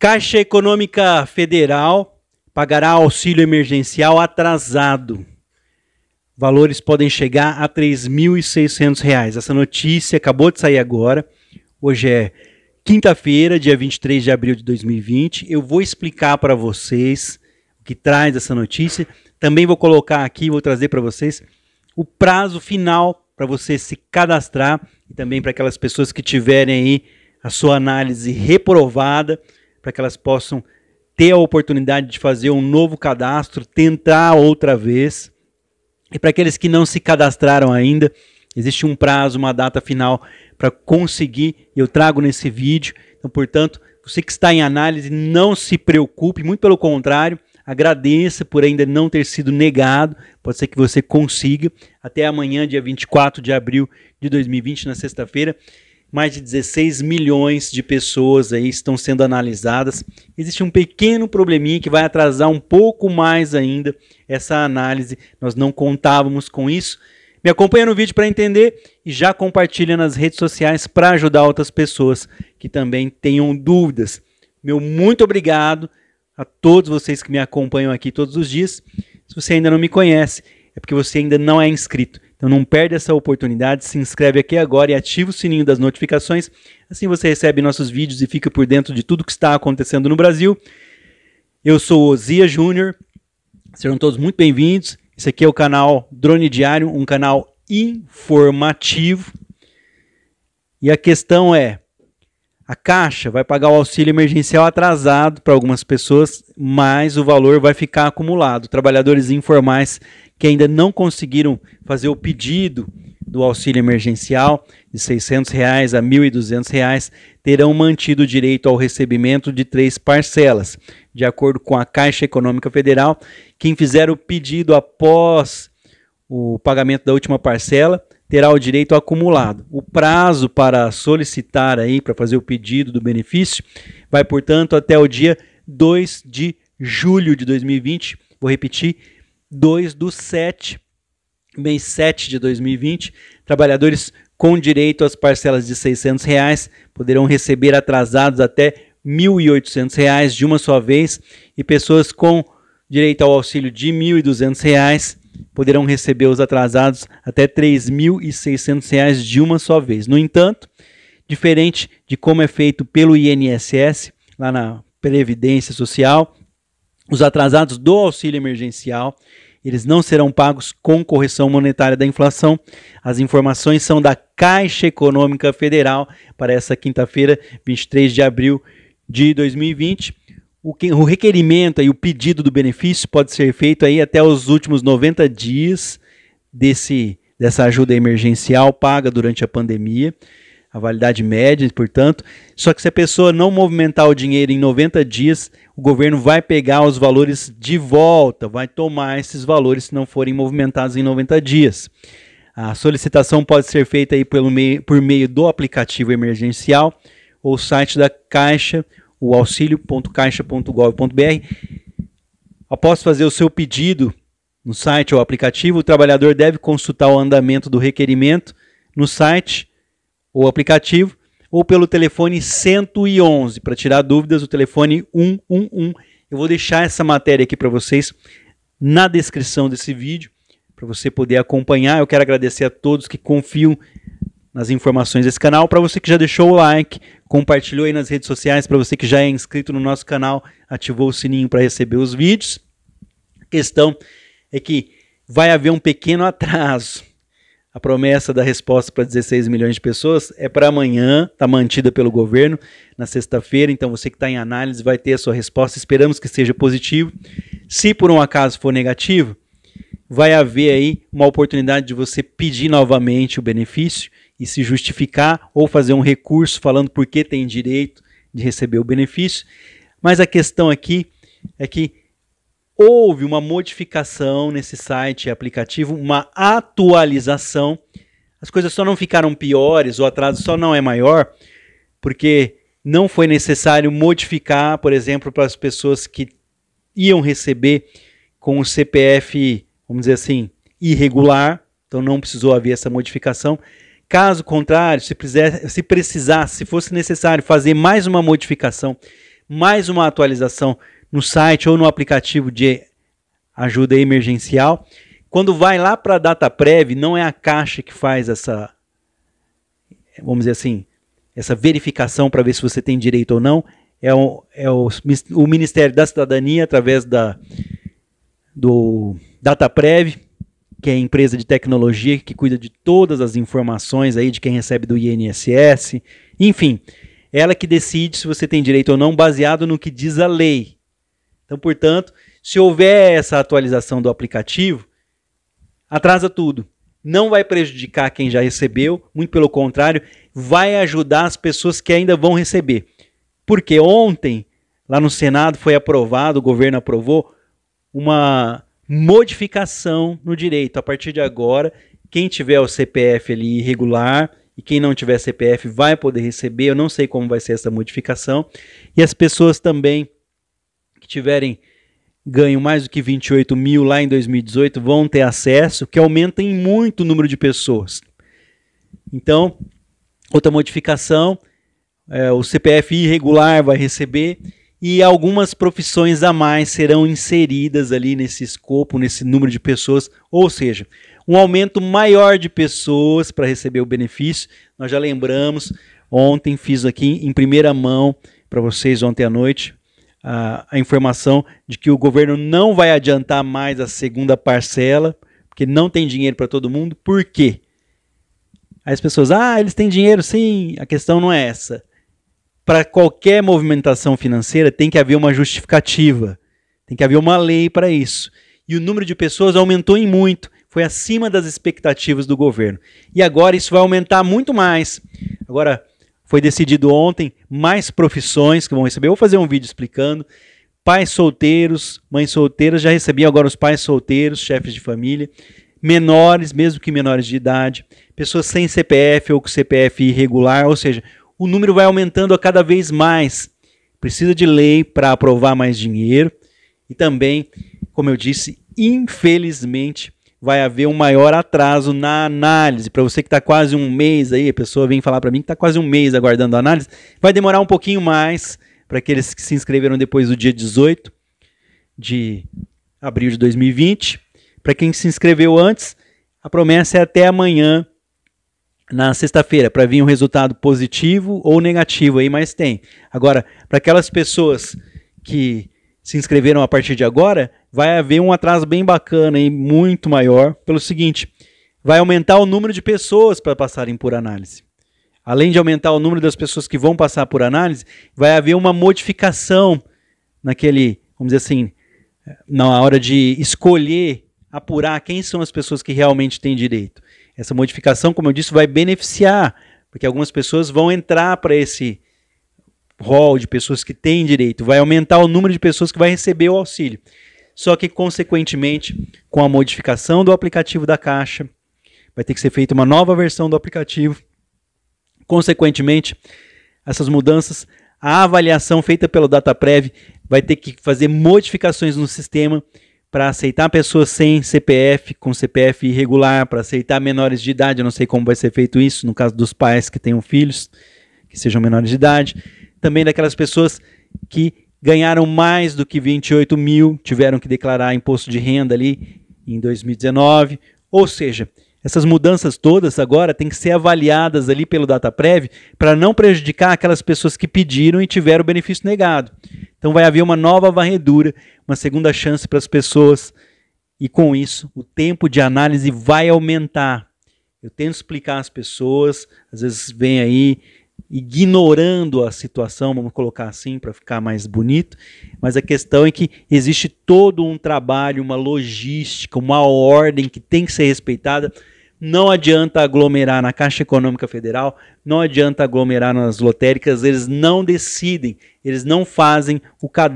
Caixa Econômica Federal pagará auxílio emergencial atrasado. Valores podem chegar a R$ 3.600. Essa notícia acabou de sair agora. Hoje é quinta-feira, dia 23 de abril de 2020. Eu vou explicar para vocês o que traz essa notícia. Também vou colocar aqui, vou trazer para vocês o prazo final para você se cadastrar e também para aquelas pessoas que tiverem aí a sua análise reprovada para que elas possam ter a oportunidade de fazer um novo cadastro, tentar outra vez. E para aqueles que não se cadastraram ainda, existe um prazo, uma data final para conseguir, eu trago nesse vídeo. Então, portanto, você que está em análise, não se preocupe, muito pelo contrário, agradeça por ainda não ter sido negado. Pode ser que você consiga. Até amanhã, dia 24 de abril de 2020, na sexta-feira mais de 16 milhões de pessoas aí estão sendo analisadas. Existe um pequeno probleminha que vai atrasar um pouco mais ainda essa análise. Nós não contávamos com isso. Me acompanha no vídeo para entender e já compartilha nas redes sociais para ajudar outras pessoas que também tenham dúvidas. Meu muito obrigado a todos vocês que me acompanham aqui todos os dias. Se você ainda não me conhece, é porque você ainda não é inscrito. Então não perde essa oportunidade, se inscreve aqui agora e ativa o sininho das notificações. Assim você recebe nossos vídeos e fica por dentro de tudo que está acontecendo no Brasil. Eu sou Ozia Júnior. Serão todos muito bem-vindos. Esse aqui é o canal Drone Diário, um canal informativo. E a questão é: a Caixa vai pagar o auxílio emergencial atrasado para algumas pessoas, mas o valor vai ficar acumulado. Trabalhadores informais que ainda não conseguiram fazer o pedido do auxílio emergencial de R$ 600 reais a R$ 1.200 reais, terão mantido o direito ao recebimento de três parcelas. De acordo com a Caixa Econômica Federal, quem fizer o pedido após o pagamento da última parcela terá o direito acumulado. O prazo para solicitar aí para fazer o pedido do benefício vai, portanto, até o dia 2 de julho de 2020. Vou repetir, 2 do 7, mês 7 de 2020. Trabalhadores com direito às parcelas de R$ 600 reais poderão receber atrasados até R$ 1.800 de uma só vez e pessoas com direito ao auxílio de R$ 1.200 poderão receber os atrasados até R$ 3.600 de uma só vez. No entanto, diferente de como é feito pelo INSS, lá na Previdência Social, os atrasados do auxílio emergencial, eles não serão pagos com correção monetária da inflação. As informações são da Caixa Econômica Federal para essa quinta-feira, 23 de abril de 2020. O, que, o requerimento e o pedido do benefício pode ser feito aí até os últimos 90 dias desse, dessa ajuda emergencial paga durante a pandemia a validade média, portanto. Só que se a pessoa não movimentar o dinheiro em 90 dias, o governo vai pegar os valores de volta, vai tomar esses valores se não forem movimentados em 90 dias. A solicitação pode ser feita aí pelo meio, por meio do aplicativo emergencial ou site da Caixa, o auxílio.caixa.gov.br. Após fazer o seu pedido no site ou aplicativo, o trabalhador deve consultar o andamento do requerimento no site ou aplicativo, ou pelo telefone 111. Para tirar dúvidas, o telefone 111. Eu vou deixar essa matéria aqui para vocês na descrição desse vídeo, para você poder acompanhar. Eu quero agradecer a todos que confiam nas informações desse canal. Para você que já deixou o like, compartilhou aí nas redes sociais, para você que já é inscrito no nosso canal, ativou o sininho para receber os vídeos. A questão é que vai haver um pequeno atraso a promessa da resposta para 16 milhões de pessoas é para amanhã, está mantida pelo governo, na sexta-feira. Então, você que está em análise vai ter a sua resposta. Esperamos que seja positivo. Se por um acaso for negativo, vai haver aí uma oportunidade de você pedir novamente o benefício e se justificar ou fazer um recurso falando por que tem direito de receber o benefício. Mas a questão aqui é que houve uma modificação nesse site e aplicativo, uma atualização. As coisas só não ficaram piores, o atraso só não é maior, porque não foi necessário modificar, por exemplo, para as pessoas que iam receber com o CPF, vamos dizer assim, irregular, então não precisou haver essa modificação. Caso contrário, se, precisasse, se precisasse, se fosse necessário fazer mais uma modificação, mais uma atualização no site ou no aplicativo de ajuda emergencial. Quando vai lá para a data prévia, não é a Caixa que faz essa, vamos dizer assim, essa verificação para ver se você tem direito ou não. É o, é o, o Ministério da Cidadania, através da, do DataPrev, que é a empresa de tecnologia que cuida de todas as informações aí de quem recebe do INSS. Enfim, ela que decide se você tem direito ou não, baseado no que diz a lei. Então, portanto, se houver essa atualização do aplicativo, atrasa tudo. Não vai prejudicar quem já recebeu, muito pelo contrário, vai ajudar as pessoas que ainda vão receber. Porque ontem, lá no Senado, foi aprovado, o governo aprovou, uma modificação no direito. A partir de agora, quem tiver o CPF ali irregular e quem não tiver CPF vai poder receber. Eu não sei como vai ser essa modificação. E as pessoas também que tiverem ganho mais do que 28 mil lá em 2018 vão ter acesso, que aumenta em muito o número de pessoas. Então, outra modificação, é, o CPF irregular vai receber e algumas profissões a mais serão inseridas ali nesse escopo, nesse número de pessoas, ou seja, um aumento maior de pessoas para receber o benefício. Nós já lembramos, ontem fiz aqui em primeira mão para vocês ontem à noite a, a informação de que o governo não vai adiantar mais a segunda parcela, porque não tem dinheiro para todo mundo. Por quê? Aí as pessoas, ah, eles têm dinheiro, sim, a questão não é essa. Para qualquer movimentação financeira tem que haver uma justificativa, tem que haver uma lei para isso. E o número de pessoas aumentou em muito, foi acima das expectativas do governo. E agora isso vai aumentar muito mais. Agora, foi decidido ontem mais profissões que vão receber. Eu vou fazer um vídeo explicando. Pais solteiros, mães solteiras, já recebi agora os pais solteiros, chefes de família, menores, mesmo que menores de idade, pessoas sem CPF ou com CPF irregular, ou seja, o número vai aumentando a cada vez mais. Precisa de lei para aprovar mais dinheiro e também, como eu disse, infelizmente, vai haver um maior atraso na análise. Para você que está quase um mês aí, a pessoa vem falar para mim que está quase um mês aguardando a análise, vai demorar um pouquinho mais para aqueles que se inscreveram depois do dia 18 de abril de 2020. Para quem se inscreveu antes, a promessa é até amanhã, na sexta-feira, para vir um resultado positivo ou negativo aí, mas tem. Agora, para aquelas pessoas que se inscreveram a partir de agora, vai haver um atraso bem bacana e muito maior pelo seguinte: vai aumentar o número de pessoas para passarem por análise. Além de aumentar o número das pessoas que vão passar por análise, vai haver uma modificação naquele, vamos dizer assim, na hora de escolher, apurar quem são as pessoas que realmente têm direito. Essa modificação, como eu disse, vai beneficiar, porque algumas pessoas vão entrar para esse rol de pessoas que têm direito, vai aumentar o número de pessoas que vai receber o auxílio. Só que, consequentemente, com a modificação do aplicativo da Caixa, vai ter que ser feita uma nova versão do aplicativo. Consequentemente, essas mudanças, a avaliação feita pelo DataPrev vai ter que fazer modificações no sistema para aceitar pessoas sem CPF, com CPF irregular, para aceitar menores de idade. Eu não sei como vai ser feito isso no caso dos pais que tenham filhos que sejam menores de idade. Também daquelas pessoas que ganharam mais do que 28 mil, tiveram que declarar imposto de renda ali em 2019. Ou seja, essas mudanças todas agora têm que ser avaliadas ali pelo DataPrev para não prejudicar aquelas pessoas que pediram e tiveram o benefício negado. Então vai haver uma nova varredura, uma segunda chance para as pessoas e com isso o tempo de análise vai aumentar. Eu tento explicar às pessoas, às vezes vem aí ignorando a situação, vamos colocar assim para ficar mais bonito, mas a questão é que existe todo um trabalho, uma logística, uma ordem que tem que ser respeitada. Não adianta aglomerar na Caixa Econômica Federal, não adianta aglomerar nas lotéricas, eles não decidem, eles não fazem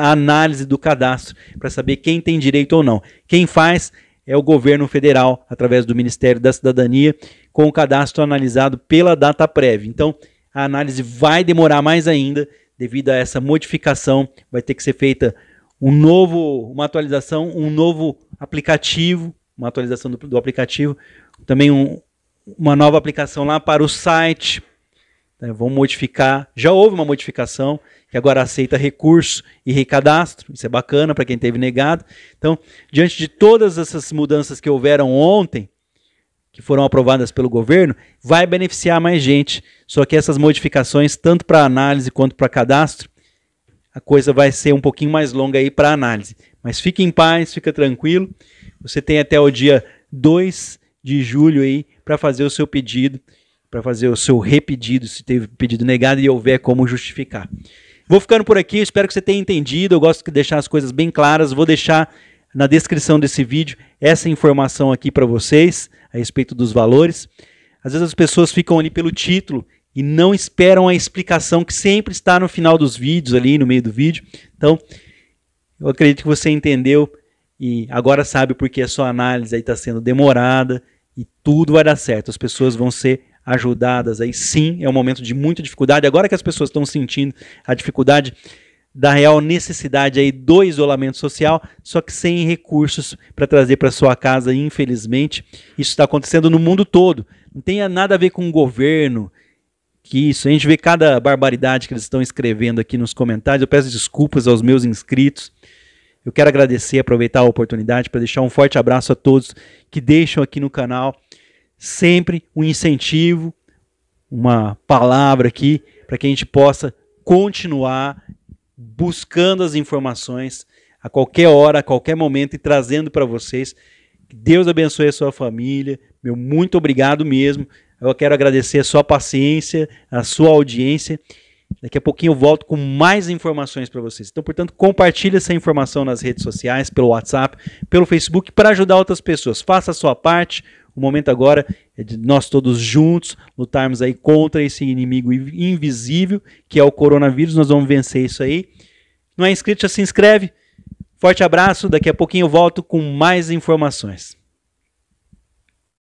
a análise do cadastro para saber quem tem direito ou não. Quem faz é o governo federal, através do Ministério da Cidadania, com o cadastro analisado pela data prévia. Então, a análise vai demorar mais ainda devido a essa modificação. Vai ter que ser feita um novo, uma atualização, um novo aplicativo, uma atualização do, do aplicativo, também um, uma nova aplicação lá para o site. Né, vão modificar. Já houve uma modificação que agora aceita recurso e recadastro. Isso é bacana para quem teve negado. Então, diante de todas essas mudanças que houveram ontem, que foram aprovadas pelo governo, vai beneficiar mais gente. Só que essas modificações, tanto para análise quanto para cadastro, a coisa vai ser um pouquinho mais longa aí para análise. Mas fique em paz, fica tranquilo. Você tem até o dia 2 de julho aí para fazer o seu pedido, para fazer o seu repedido, se teve pedido negado e houver como justificar. Vou ficando por aqui, espero que você tenha entendido. Eu gosto de deixar as coisas bem claras. Vou deixar na descrição desse vídeo essa informação aqui para vocês a respeito dos valores. Às vezes as pessoas ficam ali pelo título e não esperam a explicação que sempre está no final dos vídeos, ali no meio do vídeo. Então, eu acredito que você entendeu e agora sabe porque a sua análise aí está sendo demorada e tudo vai dar certo. As pessoas vão ser ajudadas aí. Sim, é um momento de muita dificuldade. Agora que as pessoas estão sentindo a dificuldade da real necessidade aí do isolamento social, só que sem recursos para trazer para sua casa, infelizmente. Isso está acontecendo no mundo todo. Não tem nada a ver com o governo, que isso. A gente vê cada barbaridade que eles estão escrevendo aqui nos comentários. Eu peço desculpas aos meus inscritos. Eu quero agradecer, aproveitar a oportunidade para deixar um forte abraço a todos que deixam aqui no canal sempre um incentivo, uma palavra aqui para que a gente possa continuar buscando as informações a qualquer hora, a qualquer momento e trazendo para vocês. Que Deus abençoe a sua família. Meu muito obrigado mesmo. Eu quero agradecer a sua paciência, a sua audiência Daqui a pouquinho eu volto com mais informações para vocês. Então, portanto, compartilhe essa informação nas redes sociais, pelo WhatsApp, pelo Facebook, para ajudar outras pessoas. Faça a sua parte. O momento agora é de nós todos juntos lutarmos aí contra esse inimigo invisível que é o coronavírus. Nós vamos vencer isso aí. Não é inscrito, já se inscreve. Forte abraço. Daqui a pouquinho eu volto com mais informações.